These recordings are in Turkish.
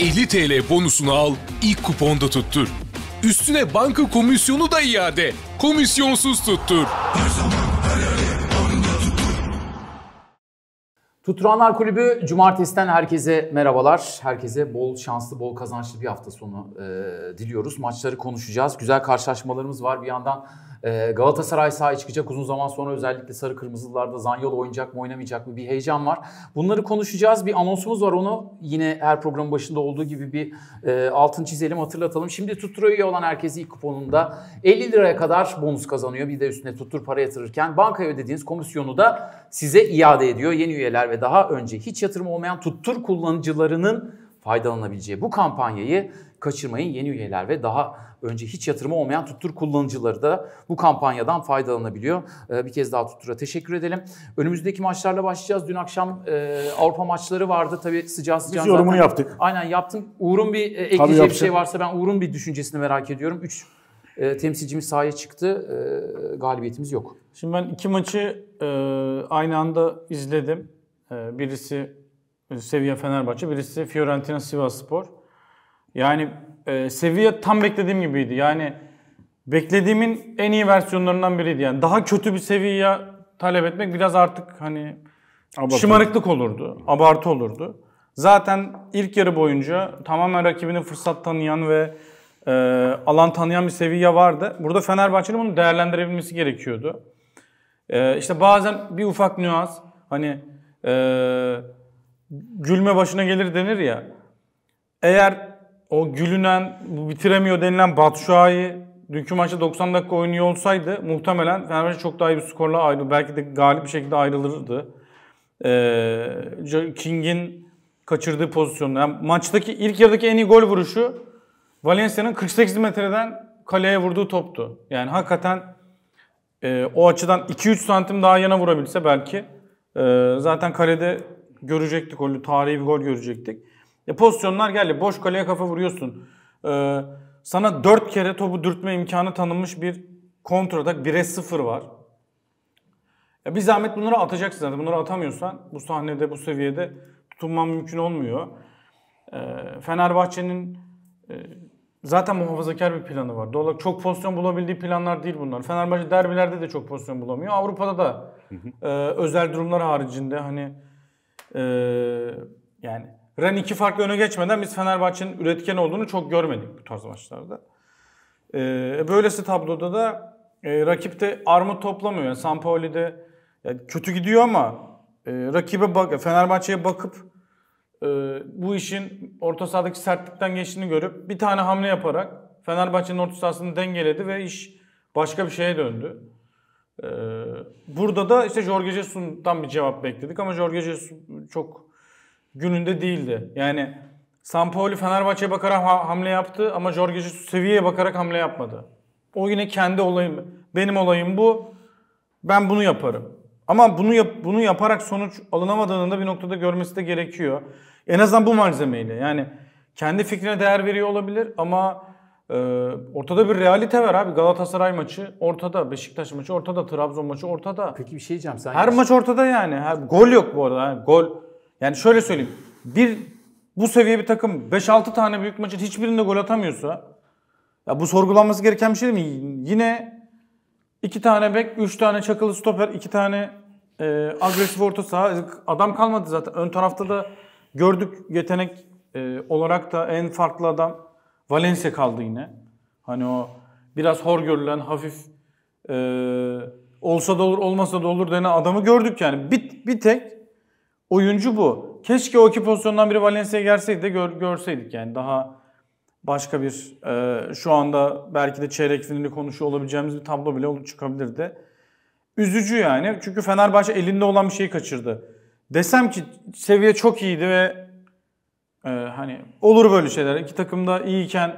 50 TL bonusunu al, ilk kuponda tuttur. Üstüne banka komisyonu da iade. Komisyonsuz tuttur. Her zaman her yerde banka tuttur. Tutturanlar Kulübü Cumartesi'den herkese merhabalar. Herkese bol şanslı, bol kazançlı bir hafta sonu e, diliyoruz. Maçları konuşacağız. Güzel karşılaşmalarımız var. Bir yandan ee, Galatasaray sahaya çıkacak uzun zaman sonra özellikle sarı kırmızılarda Zanyol oynayacak mı oynamayacak mı bir heyecan var. Bunları konuşacağız. Bir anonsumuz var onu yine her programın başında olduğu gibi bir e, altın çizelim hatırlatalım. Şimdi tuttura üye olan herkesi ilk kuponunda 50 liraya kadar bonus kazanıyor. Bir de üstüne tuttur para yatırırken bankaya ödediğiniz komisyonu da size iade ediyor. Yeni üyeler ve daha önce hiç yatırım olmayan tuttur kullanıcılarının faydalanabileceği bu kampanyayı kaçırmayın. Yeni üyeler ve daha önce hiç yatırımı olmayan Tuttur kullanıcıları da bu kampanyadan faydalanabiliyor. Ee, bir kez daha Tuttur'a teşekkür edelim. Önümüzdeki maçlarla başlayacağız. Dün akşam e, Avrupa maçları vardı. Tabii sıcağı sıcağı. Biz yorumunu zaten. yaptık. Aynen yaptım. Uğur'un bir e, ekleyeceği bir şey varsa ben Uğur'un bir düşüncesini merak ediyorum. Üç e, temsilcimiz sahaya çıktı. galibiyetimiz yok. Şimdi ben iki maçı aynı anda izledim. birisi Sevilla Fenerbahçe, birisi Fiorentina sivasspor Yani e, ee, seviye tam beklediğim gibiydi. Yani beklediğimin en iyi versiyonlarından biriydi. Yani daha kötü bir seviyeye talep etmek biraz artık hani Abartı. şımarıklık olurdu. Abartı olurdu. Zaten ilk yarı boyunca tamamen rakibini fırsat tanıyan ve e, alan tanıyan bir seviye vardı. Burada Fenerbahçe'nin bunu değerlendirebilmesi gerekiyordu. E, işte bazen bir ufak nüans hani e, gülme başına gelir denir ya. Eğer o gülünen, bitiremiyor denilen Batshuayi dünkü maçta 90 dakika oynuyor olsaydı muhtemelen Fenerbahçe çok daha iyi bir skorla ayrılır. Belki de galip bir şekilde ayrılırdı. Ee, King'in kaçırdığı pozisyonda. Yani maçtaki ilk yarıdaki en iyi gol vuruşu Valencia'nın 48 metreden kaleye vurduğu toptu. Yani hakikaten e, o açıdan 2-3 santim daha yana vurabilse belki e, zaten kalede görecektik golü, tarihi bir gol görecektik. Ya e, pozisyonlar geldi. Boş kaleye kafa vuruyorsun. Ee, sana dört kere topu dürtme imkanı tanınmış bir kontrada 1'e 0 var. Ya e, bir zahmet bunları atacaksın zaten. Bunları atamıyorsan bu sahnede, bu seviyede tutunman mümkün olmuyor. Ee, Fenerbahçe'nin e, zaten muhafazakar bir planı var. Doğal çok pozisyon bulabildiği planlar değil bunlar. Fenerbahçe derbilerde de çok pozisyon bulamıyor. Avrupa'da da e, özel durumlar haricinde hani e, yani Ren iki farklı öne geçmeden biz Fenerbahçe'nin üretken olduğunu çok görmedik bu tarz maçlarda. Ee, e, böylesi tabloda da e, rakip de armut toplamıyor. Yani Sampaoli'de yani kötü gidiyor ama e, rakibe bak e, Fenerbahçe'ye bakıp e, bu işin orta sahadaki sertlikten geçtiğini görüp bir tane hamle yaparak Fenerbahçe'nin orta sahasını dengeledi ve iş başka bir şeye döndü. E, burada da işte Jorge Jesus'tan bir cevap bekledik ama Jorge Jesus çok gününde değildi. Yani Sampaoli Fenerbahçe'ye bakarak ha- hamle yaptı ama Jorge Jesus seviyeye bakarak hamle yapmadı. O yine kendi olayım, benim olayım bu. Ben bunu yaparım. Ama bunu yap, bunu yaparak sonuç alınamadığında bir noktada görmesi de gerekiyor. En azından bu malzemeyle. Yani kendi fikrine değer veriyor olabilir ama e, ortada bir realite var abi. Galatasaray maçı ortada, Beşiktaş maçı ortada, Trabzon maçı ortada. Peki bir şey diyeceğim. Sen Her maç ortada yani. Her, gol yok bu arada. Yani gol yani şöyle söyleyeyim. Bir bu seviye bir takım 5-6 tane büyük maçın hiçbirinde gol atamıyorsa ya bu sorgulanması gereken bir şey değil mi? Yine 2 tane bek, 3 tane çakılı stoper, 2 tane e, agresif orta saha adam kalmadı zaten. Ön tarafta da gördük yetenek e, olarak da en farklı adam Valencia kaldı yine. Hani o biraz hor görülen hafif e, olsa da olur olmasa da olur denen adamı gördük yani. Bir, bir tek oyuncu bu. Keşke o iki pozisyondan biri Valencia'ya gelseydi de gör, görseydik yani daha başka bir e, şu anda belki de çeyrek finali konuşuyor olabileceğimiz bir tablo bile olup çıkabilirdi. Üzücü yani çünkü Fenerbahçe elinde olan bir şeyi kaçırdı. Desem ki seviye çok iyiydi ve e, hani olur böyle şeyler. İki takım da iyiyken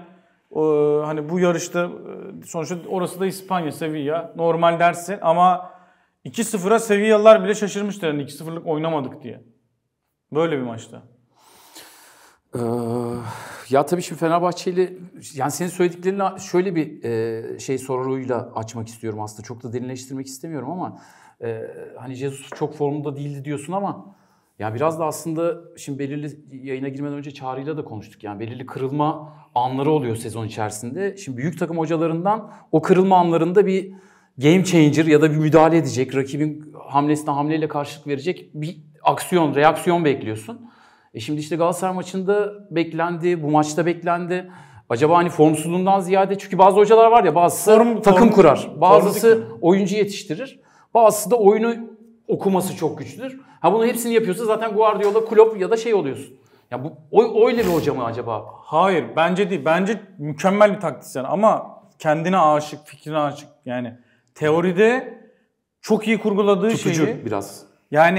e, hani bu yarışta e, sonuçta orası da İspanya seviye normal dersin ama 2-0'a Sevillalar bile şaşırmıştı yani 2-0'lık oynamadık diye. Böyle bir maçta. Ee, ya tabii şimdi Fenerbahçeli yani senin söylediklerini şöyle bir e, şey soruyla açmak istiyorum aslında. Çok da derinleştirmek istemiyorum ama e, hani Jesus çok formunda değildi diyorsun ama ya biraz da aslında şimdi belirli yayına girmeden önce Çağrı'yla da konuştuk. Yani belirli kırılma anları oluyor sezon içerisinde. Şimdi büyük takım hocalarından o kırılma anlarında bir game changer ya da bir müdahale edecek, rakibin hamlesine hamleyle karşılık verecek bir aksiyon, reaksiyon bekliyorsun. E şimdi işte Galatasaray maçında beklendi, bu maçta beklendi. Acaba hani formsuzluğundan ziyade çünkü bazı hocalar var ya bazısı form, takım form, kurar, bazısı oyuncu yetiştirir, bazısı da oyunu okuması çok güçlüdür. Ha bunu hepsini yapıyorsa zaten Guardiola, Klopp ya da şey oluyorsun. Ya bu oy öyle bir hoca mı acaba? Hayır bence değil. Bence mükemmel bir taktisyen ama kendine aşık, fikrine aşık yani teoride çok iyi kurguladığı Tutucu şeyi biraz. Yani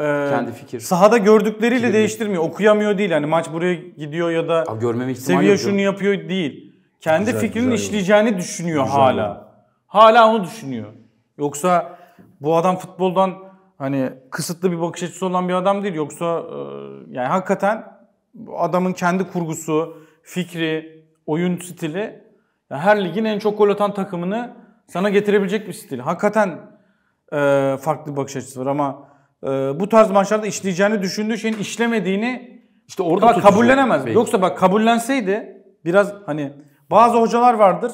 e, kendi fikir. Sahada gördükleriyle Fikirli. değiştirmiyor. Okuyamıyor değil. Hani maç buraya gidiyor ya da Abi görmeme seviye yok. şunu yapıyor değil. Kendi güzel, fikrinin güzel işleyeceğini yok. düşünüyor güzel hala. Yok. Hala onu düşünüyor. Yoksa bu adam futboldan hani kısıtlı bir bakış açısı olan bir adam değil. Yoksa e, yani hakikaten adamın kendi kurgusu, fikri, oyun stili yani her ligin en çok gol atan takımını sana getirebilecek bir stil. Hakikaten e, farklı bir bakış açısı var ama e, bu tarz maçlarda işleyeceğini düşündüğü şeyin işlemediğini işte orada kabullenemez. Belki. Yoksa bak kabullenseydi biraz hani bazı hocalar vardır.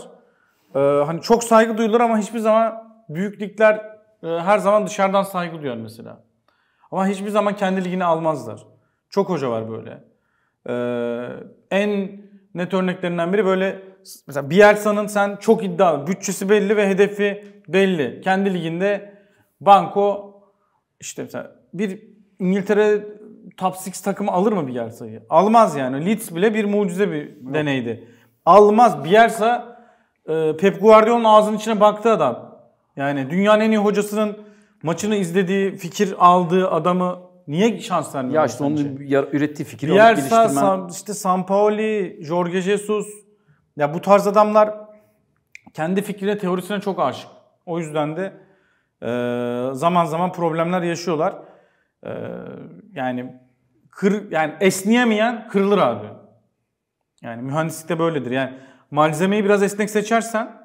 E, hani çok saygı duyulur ama hiçbir zaman büyüklükler e, her zaman dışarıdan saygı duyar mesela. Ama hiçbir zaman kendi ligini almazlar. Çok hoca var böyle. Ee, en net örneklerinden biri böyle mesela Bielsa'nın sen çok iddialı. Bütçesi belli ve hedefi belli. Kendi liginde Banko işte mesela bir İngiltere Top 6 takımı alır mı Bielsa'yı? Almaz yani. Leeds bile bir mucize bir Yok. deneydi. Almaz. Bielsa e, Pep Guardiola'nın ağzının içine baktı adam. Yani dünyanın en iyi hocasının maçını izlediği, fikir aldığı adamı niye şans vermiyor? Ya işte onun şey? ürettiği fikri Bielsa, alıp geliştirmen... Sam, işte Sampaoli, Jorge Jesus, ya bu tarz adamlar kendi fikrine, teorisine çok aşık. O yüzden de e, zaman zaman problemler yaşıyorlar. E, yani kır yani esniyemeyen kırılır abi. Yani mühendislikte böyledir. Yani malzemeyi biraz esnek seçersen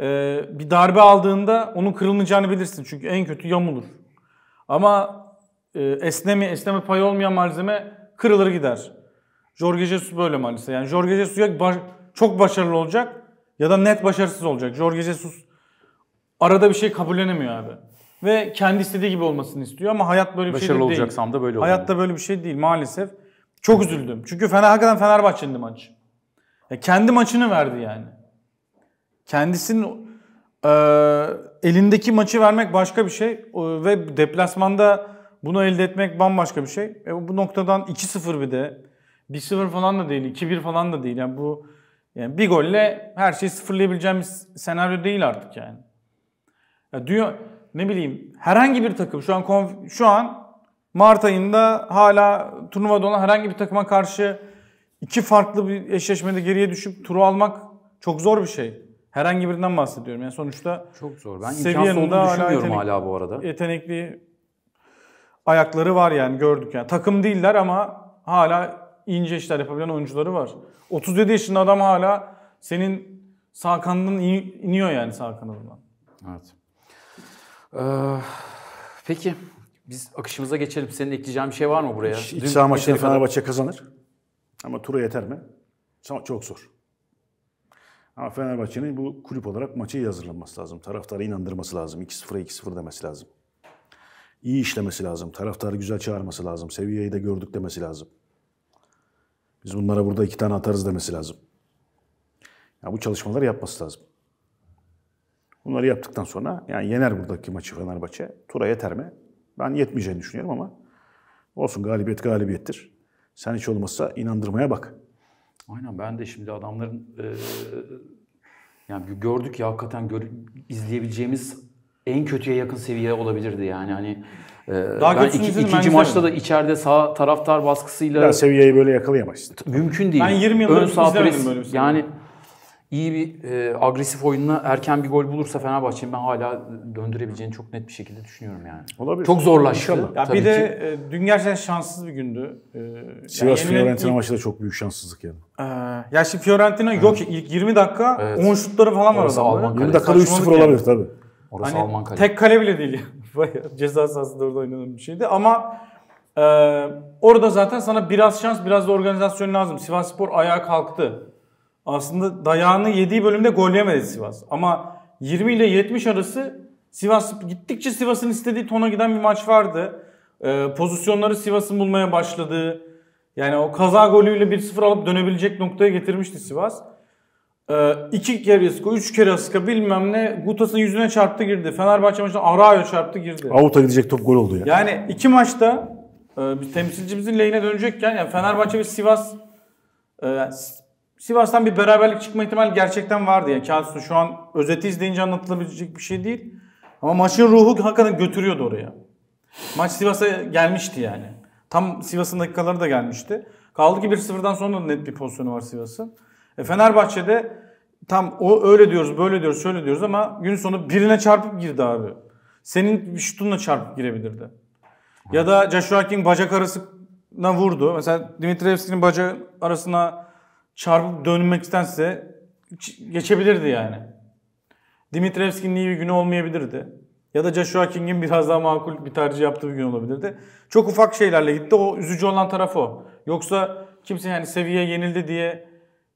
e, bir darbe aldığında onun kırılmayacağını bilirsin. Çünkü en kötü yamulur. Ama e, esneme, esneme payı olmayan malzeme kırılır gider. Jorge Jesus böyle maalesef. Yani Jorge Jesus'a baş, çok başarılı olacak ya da net başarısız olacak. Jorge Jesus arada bir şey kabullenemiyor abi. Ve kendi istediği gibi olmasını istiyor ama hayat böyle bir şey başarılı şey değil. Başarılı olacaksam da böyle olmalı. Hayatta böyle bir şey değil maalesef. Çok üzüldüm. Çünkü Fener, hakikaten Fenerbahçe'nin maç. Ya kendi maçını verdi yani. Kendisinin e, elindeki maçı vermek başka bir şey. E, ve deplasmanda bunu elde etmek bambaşka bir şey. E, bu noktadan 2-0 bir de 1-0 falan da değil, 2-1 falan da değil. Yani bu yani bir golle her şeyi sıfırlayabileceğimiz senaryo değil artık yani. Ya dünya, ne bileyim herhangi bir takım şu an konf- şu an Mart ayında hala turnuvada olan herhangi bir takıma karşı iki farklı bir eşleşmede geriye düşüp turu almak çok zor bir şey. Herhangi birinden bahsediyorum. Yani sonuçta çok zor. Ben imkansız olduğunu düşünmüyorum hala, hala bu arada. Yetenekli ayakları var yani gördük yani. Takım değiller ama hala ince işler yapabilen oyuncuları var. 37 yaşında adam hala senin sağ kanından iniyor yani sağ kanadından. Evet. Ee, peki biz akışımıza geçelim. Senin ekleyeceğin bir şey var mı buraya? İç, iç saha maçını Fenerbahçe kazanır. Ama tura yeter mi? Çok zor. Ama Fenerbahçe'nin bu kulüp olarak maçı iyi hazırlanması lazım. Taraftarı inandırması lazım. 2-0'a 2-0 demesi lazım. İyi işlemesi lazım. Taraftarı güzel çağırması lazım. Seviyeyi de gördük demesi lazım. Biz bunlara burada iki tane atarız demesi lazım. Ya bu çalışmaları yapması lazım. Bunları yaptıktan sonra yani yener buradaki maçı Fenerbahçe. Tura yeter mi? Ben yetmeyeceğini düşünüyorum ama olsun galibiyet galibiyettir. Sen hiç olmazsa inandırmaya bak. Aynen ben de şimdi adamların e, yani gördük ya hakikaten gör, izleyebileceğimiz en kötüye yakın seviye olabilirdi yani hani ee, Daha ben iki, ikinci benzemem. maçta da içeride sağ taraftar baskısıyla... Ya seviyeyi böyle yakalayamazsın. Mümkün değil. Ben 20 yıldır Ön sağ pres, böyle bir Yani iyi bir e, agresif oyunla erken bir gol bulursa Fenerbahçe'nin ben hala döndürebileceğini çok net bir şekilde düşünüyorum yani. Olabilir. Çok zorlaştı. Ya tabii bir de ki. E, dün gerçekten şanssız bir gündü. Ee, Sivas yani Fiorentina maçı da çok büyük şanssızlık yani. Ee, ya şimdi Fiorentina evet. yok ilk 20 dakika evet. 10 şutları falan var adamda. 20 dakikada 3-0 olabilir yani. tabii. Orası hani, Alman kale. Tek kale bile değil. Bayağı ceza sahasında orada oynanan bir şeydi. Ama e, orada zaten sana biraz şans biraz da organizasyon lazım. Sivas Spor ayağa kalktı. Aslında dayağını yediği bölümde gol yemedi Sivas. Ama 20 ile 70 arası Sivas gittikçe Sivas'ın istediği tona giden bir maç vardı. E, pozisyonları Sivas'ın bulmaya başladığı. Yani o kaza golüyle 1-0 alıp dönebilecek noktaya getirmişti Sivas. Ee, iki kere Risko, üç kere Risko bilmem ne. Gutas'ın yüzüne çarptı girdi. Fenerbahçe maçında Arayo çarptı girdi. Avuta gidecek top gol oldu ya. Yani iki maçta e, bir temsilcimizin lehine dönecekken yani Fenerbahçe ve Sivas e, Sivas'tan bir beraberlik çıkma ihtimali gerçekten vardı. Yani Kalsu şu an özeti izleyince anlatılabilecek bir şey değil. Ama maçın ruhu hakikaten götürüyordu oraya. Maç Sivas'a gelmişti yani. Tam Sivas'ın dakikaları da gelmişti. Kaldı ki 1-0'dan sonra da net bir pozisyonu var Sivas'ın. E Fenerbahçe'de tam o öyle diyoruz, böyle diyoruz, şöyle diyoruz ama gün sonu birine çarpıp girdi abi. Senin şutunla çarpıp girebilirdi. Ya da Joshua King bacak arasına vurdu. Mesela Dimitrievski'nin bacak arasına çarpıp dönmek istense geçebilirdi yani. Dimitrievski'nin iyi bir günü olmayabilirdi. Ya da Joshua King'in biraz daha makul bir tercih yaptığı bir gün olabilirdi. Çok ufak şeylerle gitti. O üzücü olan taraf o. Yoksa kimse yani seviye yenildi diye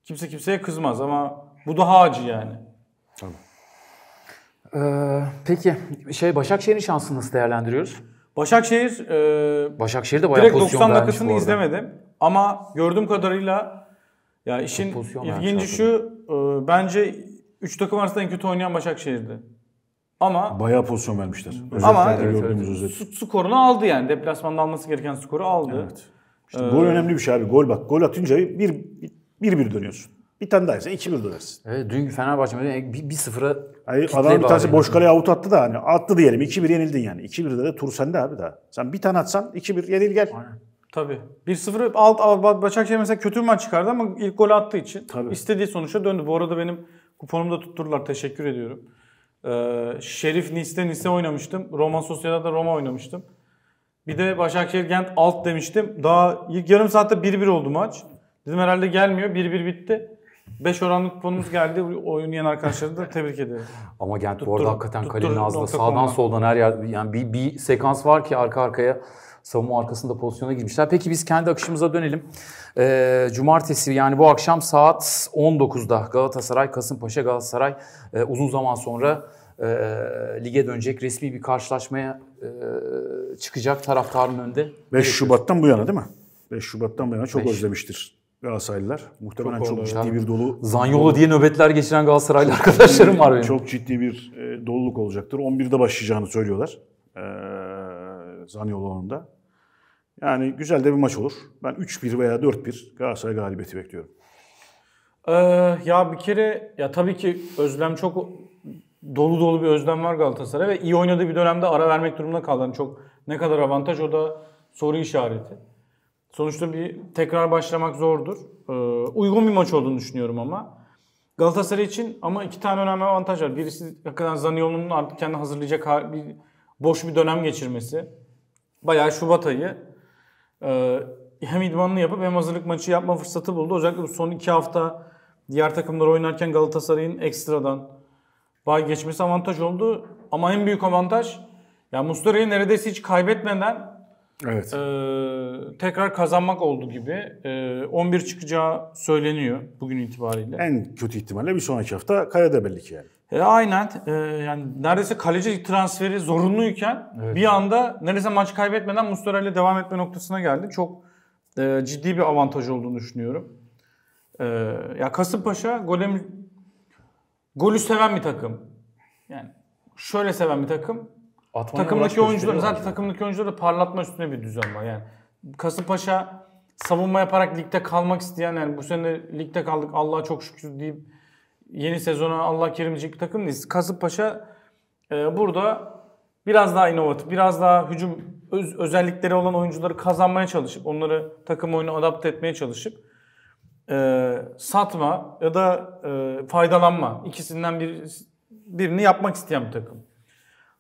kimse kimseye kızmaz ama bu daha acı yani. Tabii. Ee, peki şey Başakşehir'in şansını nasıl değerlendiriyoruz? Başakşehir e, Başakşehir de bayağı direkt pozisyon 90 dakikasını izlemedim ama gördüğüm kadarıyla ya işin ilginci şu e, bence 3 takım arasında en kötü oynayan Başakşehir'di. Ama bayağı pozisyon vermişler. Özellikle ama evet, gördüğümüz evet. Özet. skorunu aldı yani. Deplasmanda alması gereken skoru aldı. Evet. İşte ee, gol önemli bir şey abi. Gol bak. Gol atınca bir, bir 1-1 dönüyorsun. Bir tane daha ise 2-1 dönersin. Evet, dün Fenerbahçe e, bir, bir, bir Hayır, adam bir tanesi boş kaleye avut attı da hani attı diyelim 2-1 yenildin yani. 2-1'de de tur sende abi daha. Sen bir tane atsan 2-1 yenil gel. Aynen. Tabii. 1-0 alt, alt Başakşehir mesela kötü bir maç çıkardı ama ilk gol attığı için Tabii. istediği sonuçta döndü. Bu arada benim kuponumu da tutturdular. Teşekkür ediyorum. Ee, Şerif Nice'de Nice oynamıştım. Roma Sociedad'da Roma oynamıştım. Bir de Başakşehir Gent alt demiştim. Daha ilk yarım saatte 1-1 oldu maç. Bizim herhalde gelmiyor. 1-1 bitti. 5 oranlık puanımız geldi. Oyun yenen arkadaşları da tebrik ederim. Ama Gent tuttur, bu arada hakikaten kalenin ağzında sağdan soldan her yer yani bir, bir sekans var ki arka arkaya savunma arkasında pozisyona girmişler. Peki biz kendi akışımıza dönelim. Ee, cumartesi yani bu akşam saat 19'da Galatasaray, Kasımpaşa Galatasaray e, uzun zaman sonra e, lige dönecek resmi bir karşılaşmaya e, çıkacak taraftarın önünde. 5 Şubat'tan bu yana değil mi? 5 Şubat'tan bu yana çok 5. özlemiştir Galatasaraylılar muhtemelen çok, çok ciddi bir dolu... Zanyolu diye nöbetler geçiren Galatasaraylı çok arkadaşlarım ciddi, var benim. Çok ciddi bir e, doluluk olacaktır. 11'de başlayacağını söylüyorlar. E, Zanyolu alanında. Yani güzel de bir maç olur. Ben 3-1 veya 4-1 Galatasaray galibiyeti bekliyorum. Ee, ya bir kere ya tabii ki özlem çok dolu dolu bir özlem var Galatasaray ve iyi oynadığı bir dönemde ara vermek durumunda kaldı. Yani çok ne kadar avantaj o da soru işareti. Sonuçta bir tekrar başlamak zordur. Ee, uygun bir maç olduğunu düşünüyorum ama. Galatasaray için ama iki tane önemli avantaj var. Birisi hakikaten Zaniolo'nun artık kendi hazırlayacak bir boş bir dönem geçirmesi. Bayağı Şubat ayı ee, hem idmanını yapıp hem hazırlık maçı yapma fırsatı buldu. Özellikle bu son iki hafta diğer takımlar oynarken Galatasaray'ın ekstradan bay geçmesi avantaj oldu. Ama en büyük avantaj ya yani Muslera'yı neredeyse hiç kaybetmeden Evet. E, tekrar kazanmak oldu gibi. E, ee, 11 çıkacağı söyleniyor bugün itibariyle. En kötü ihtimalle bir sonraki hafta Kaya'da belli ki yani. E, aynen. E, yani neredeyse kaleci transferi zorunluyken evet. bir anda neredeyse maç kaybetmeden Mustara ile devam etme noktasına geldi. Çok e, ciddi bir avantaj olduğunu düşünüyorum. E, ya Kasımpaşa golem golü seven bir takım. Yani şöyle seven bir takım. Atmaya takımdaki oyuncuları zaten yani. takımdaki oyuncuları da parlatma üstüne bir düzen var yani. Kasımpaşa savunma yaparak ligde kalmak isteyen yani bu sene ligde kaldık Allah'a çok şükür deyip yeni sezona Allah kerimleyecek bir takım değiliz. Kasımpaşa e, burada biraz daha inovatif, biraz daha hücum öz, özellikleri olan oyuncuları kazanmaya çalışıp onları takım oyunu adapte etmeye çalışıp e, satma ya da e, faydalanma ikisinden bir birini yapmak isteyen bir takım.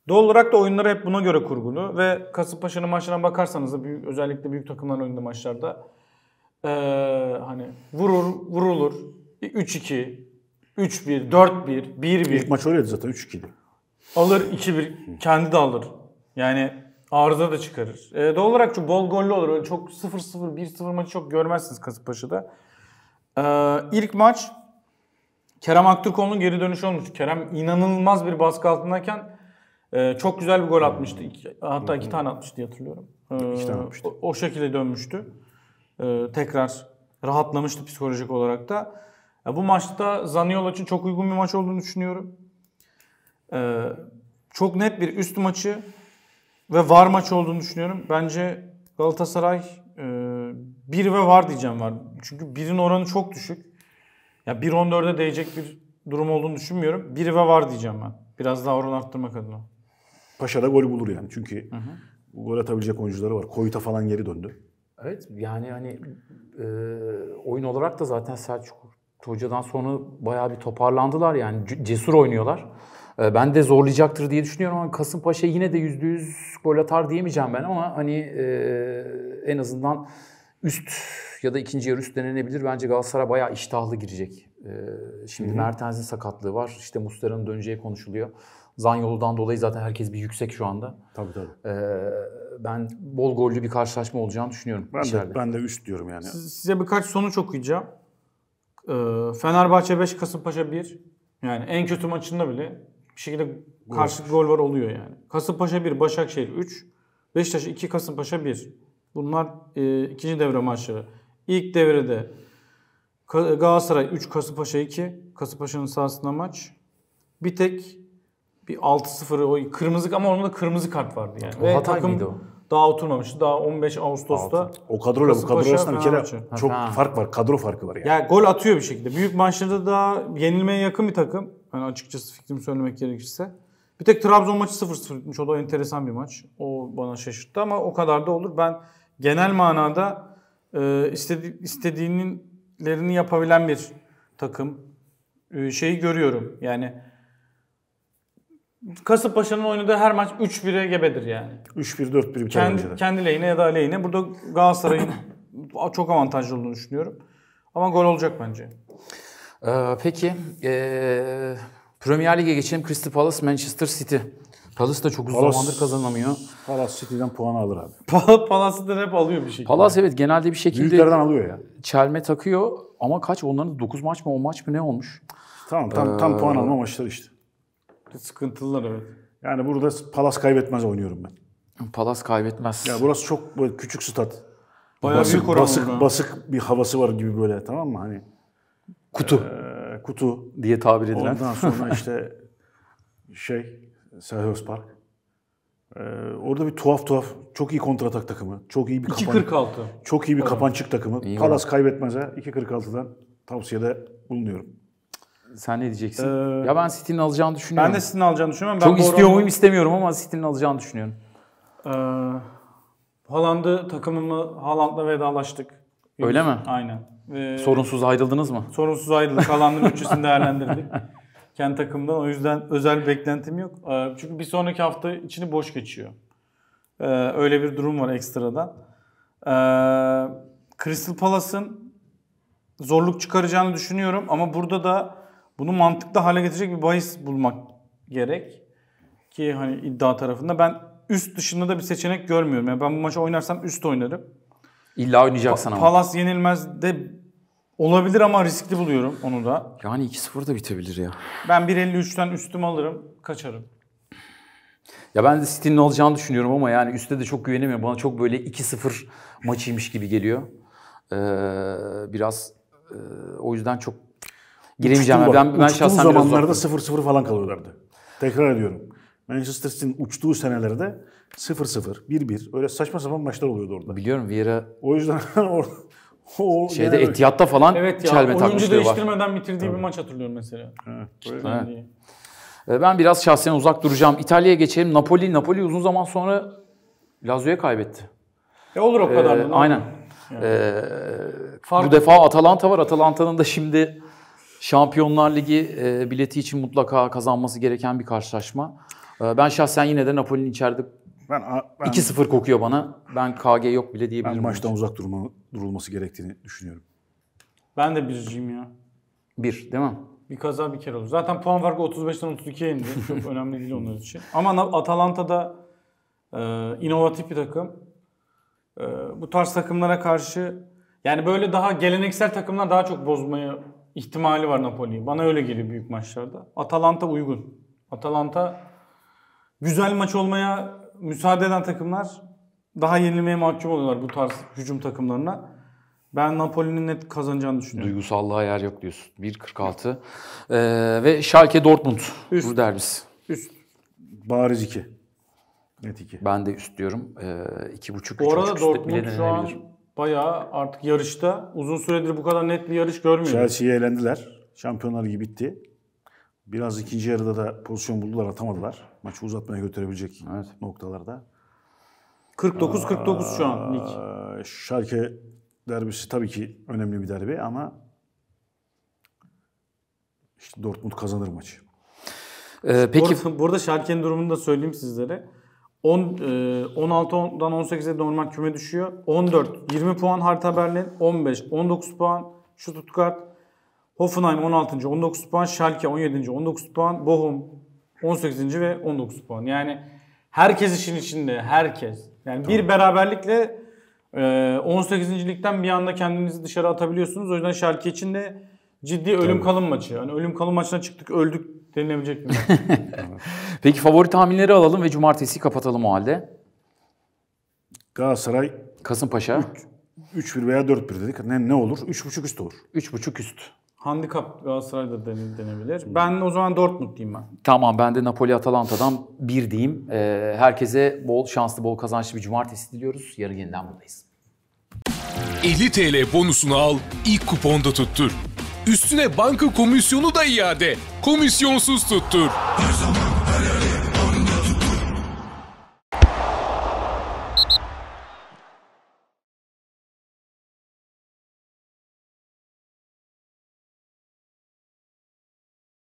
Doğal olarak da oyunları hep buna göre kurgulu ve Kasımpaşa'nın maçlarına bakarsanız da büyük, özellikle büyük takımların oynadığı maçlarda ee, hani vurur, vurulur. 3-2, 3-1, 4-1, 1-1. maç öyleydi zaten 3-2'di. Alır 2-1, kendi de alır. Yani arıza da çıkarır. E, doğal olarak çok bol gollü olur. Öyle çok 0-0, 1-0 maçı çok görmezsiniz Kasımpaşa'da. E, ilk maç Kerem Aktürkoğlu'nun geri dönüşü olmuş. Kerem inanılmaz bir baskı altındayken ee, çok güzel bir gol atmıştı. Hatta iki tane atmıştı hatırlıyorum. Ee, tane atmıştı. O, o şekilde dönmüştü. Ee, tekrar rahatlamıştı psikolojik olarak da. bu maçta Zaniolo için çok uygun bir maç olduğunu düşünüyorum. Ee, çok net bir üst maçı ve var maç olduğunu düşünüyorum. Bence Galatasaray e, bir ve var diyeceğim var. Çünkü birin oranı çok düşük. Ya 1.14'e değecek bir durum olduğunu düşünmüyorum. Bir ve var diyeceğim ben. Biraz daha oran arttırmak adına. Paşa da golü bulur yani. Çünkü hı hı. gol atabilecek oyuncuları var. Koyuta falan geri döndü. Evet yani hani e, oyun olarak da zaten Selçuk Hoca'dan sonra bayağı bir toparlandılar yani cesur oynuyorlar. E, ben de zorlayacaktır diye düşünüyorum ama Kasımpaşa yine de yüzde yüz gol atar diyemeyeceğim ben ama hani e, en azından üst ya da ikinci yarı üst denenebilir. Bence Galatasaray bayağı iştahlı girecek. E, şimdi Mertens'in sakatlığı var. İşte Muslera'nın döneceği konuşuluyor. Zanyolu'dan dolayı zaten herkes bir yüksek şu anda. Tabii tabii. Ee, ben bol gollü bir karşılaşma olacağını düşünüyorum. Ben içeride. de, ben de üst diyorum yani. Size birkaç sonuç okuyacağım. Ee, Fenerbahçe 5, Kasımpaşa 1. Yani en kötü maçında bile bir şekilde karşılık gol var oluyor yani. Kasımpaşa 1, Başakşehir 3, Beşiktaş 2, Kasımpaşa 1. Bunlar e, ikinci devre maçları. İlk devrede Galatasaray 3, Kasımpaşa 2. Kasımpaşa'nın sahasında maç. Bir tek bir 6-0'ı o kırmızı ama onun da kırmızı kart vardı yani. O Ve Hatay takım mıydı o? daha oturmamıştı. Daha 15 Ağustos'ta. Altın. O kadroyla bu kadro arasında bir kere Fenerbahçe. çok Ha. fark var. Kadro farkı var yani. Ya gol atıyor bir şekilde. Büyük maçlarda daha yenilmeye yakın bir takım. Yani açıkçası fikrimi söylemek gerekirse. Bir tek Trabzon maçı 0-0 bitmiş. O da enteresan bir maç. O bana şaşırttı ama o kadar da olur. Ben genel manada e, istedi, istediğinlerini yapabilen bir takım e, şeyi görüyorum. Yani Kasımpaşa'nın oynadığı her maç 3-1'e gebedir yani. 3-1, 4-1 biter kendi, bence Kendi lehine ya da lehine. Burada Galatasaray'ın çok avantajlı olduğunu düşünüyorum. Ama gol olacak bence. Ee, peki. Ee, Premier Lig'e geçelim. Crystal Palace, Manchester City. Palace da çok uzun Palace, zamandır kazanamıyor. Palace City'den puan alır abi. Palace'dan hep alıyor bir şekilde. Palace evet genelde bir şekilde... Büyüklerden alıyor ya. Çelme takıyor ama kaç? Onların 9 maç mı 10 maç mı ne olmuş? Tamam tam, tam ee, puan alma maçları işte. Sıkıntılılar evet. Yani burada Palas kaybetmez oynuyorum ben. Palas kaybetmez. Ya burası çok böyle küçük stat. Bayağı basık, büyük basık, basık bir havası var gibi böyle tamam mı? Hani kutu. Ee, kutu diye tabir edilen. Ondan sonra işte şey Serhöz Park. Ee, orada bir tuhaf tuhaf çok iyi kontratak takımı. Çok iyi bir kapan. 2.46. Çok iyi bir kapançık takımı. İyi Palas var. kaybetmez ha. 2.46'dan tavsiyede bulunuyorum. Sen ne diyeceksin? Ee, ya ben City'nin alacağını düşünüyorum. Ben de City'nin alacağını düşünüyorum. Ben Çok istiyor muyum istemiyorum ama City'nin alacağını düşünüyorum. Ee, Haaland'ı takımımı Haaland'la vedalaştık. Öyle mi? Aynen. Ee, sorunsuz ayrıldınız mı? Sorunsuz ayrıldık. Haaland'ın bütçesini değerlendirdik. Kendi takımdan. O yüzden özel bir beklentim yok. Ee, çünkü bir sonraki hafta içini boş geçiyor. Ee, öyle bir durum var ekstradan. Ee, Crystal Palace'ın zorluk çıkaracağını düşünüyorum ama burada da bunu mantıklı hale getirecek bir bahis bulmak gerek. Ki hani iddia tarafında ben üst dışında da bir seçenek görmüyorum. Yani ben bu maçı oynarsam üst oynarım. İlla oynayacaksın pa- ama. Palas yenilmez de olabilir ama riskli buluyorum onu da. Yani 2-0 da bitebilir ya. Ben 1.53'ten üstüm alırım, kaçarım. Ya ben de City'nin olacağını düşünüyorum ama yani üstte de çok güvenemiyorum. Bana çok böyle 2-0 maçıymış gibi geliyor. Ee, biraz e, o yüzden çok Giremeyeceğim. Uçtuğu ben, ben şahsen zamanlarda 0-0 falan kalıyorlardı. Tekrar ediyorum. Manchester City'nin uçtuğu senelerde 0-0, 1-1 öyle saçma sapan maçlar oluyordu orada. Biliyorum Vieira. O yüzden orada o şeyde yani Etihad'da falan evet ya, çelme takmışlığı var. değiştirmeden bitirdiği evet. bir maç hatırlıyorum mesela. Evet. evet. Ee, ben biraz şahsen uzak duracağım. İtalya'ya geçelim. Napoli, Napoli uzun zaman sonra Lazio'ya kaybetti. E olur o ee, kadar. Ee, aynen. Yani. Ee, bu defa Atalanta var. Atalanta'nın da şimdi Şampiyonlar Ligi e, bileti için mutlaka kazanması gereken bir karşılaşma. E, ben şahsen yine de Napoli'nin içeride ben, ben 2-0 kokuyor bana. Ben KG yok bile diyebilirim. Ben maçtan uzak durma, durulması gerektiğini düşünüyorum. Ben de birciyim ya. Bir değil mi? Bir kaza bir kere olur. Zaten puan farkı 35'ten 32'ye indi. Çok önemli değil onlar için. Ama Atalanta'da e, inovatif bir takım. E, bu tarz takımlara karşı yani böyle daha geleneksel takımlar daha çok bozmayı ihtimali var Napoli'ye. Bana öyle geliyor büyük maçlarda. Atalanta uygun. Atalanta güzel maç olmaya müsaade eden takımlar daha yenilmeye mahkum oluyorlar bu tarz hücum takımlarına. Ben Napoli'nin net kazanacağını düşünüyorum. Duygusallığa yer yok diyorsun. 1.46 ee, ve Schalke Dortmund üst. bu derbisi. Üst. Bariz 2. Net 2. Ben de üst diyorum. Ee, 2.5 Bu arada Dortmund şu an bayağı artık yarışta uzun süredir bu kadar net bir yarış görmüyoruz. Chelsea'yi eğlendiler. Şampiyonlar gibi bitti. Biraz ikinci yarıda da pozisyon buldular atamadılar. Maçı uzatmaya götürebilecek evet. noktalarda. 49-49 şu an lig. Şalke derbisi tabii ki önemli bir derbi ama işte Dortmund kazanır maçı. Ee, peki burada, burada Şalke'nin durumunu da söyleyeyim sizlere. 10, e, 16'dan 18'e normal küme düşüyor. 14, 20 puan Harita Berlin. 15, 19 puan Stuttgart. Hoffenheim 16. 19 puan. Schalke 17. 19 puan. Bochum 18. ve 19 puan. Yani herkes işin içinde. Herkes. Yani tamam. bir beraberlikle 18. E, ligden bir anda kendinizi dışarı atabiliyorsunuz. O yüzden Schalke için de ciddi ölüm Tabii. kalım maçı. Yani ölüm kalım maçına çıktık öldük denilebilecek mi? Peki favori tahminleri alalım ve cumartesi kapatalım o halde. Galatasaray Kasımpaşa 3-1 veya 4-1 dedik. Ne, ne olur? 3.5 üst olur. 3.5 üst. Handikap Galatasaray'da denebilir. Ben o zaman Dortmund diyeyim ben. Tamam ben de Napoli Atalanta'dan bir diyeyim. Ee, herkese bol şanslı, bol kazançlı bir cumartesi diliyoruz. Yarın yeniden buradayız. 50 TL bonusunu al, ilk kuponda tuttur. Üstüne banka komisyonu da iade. Komisyonsuz tuttur. Her zaman, her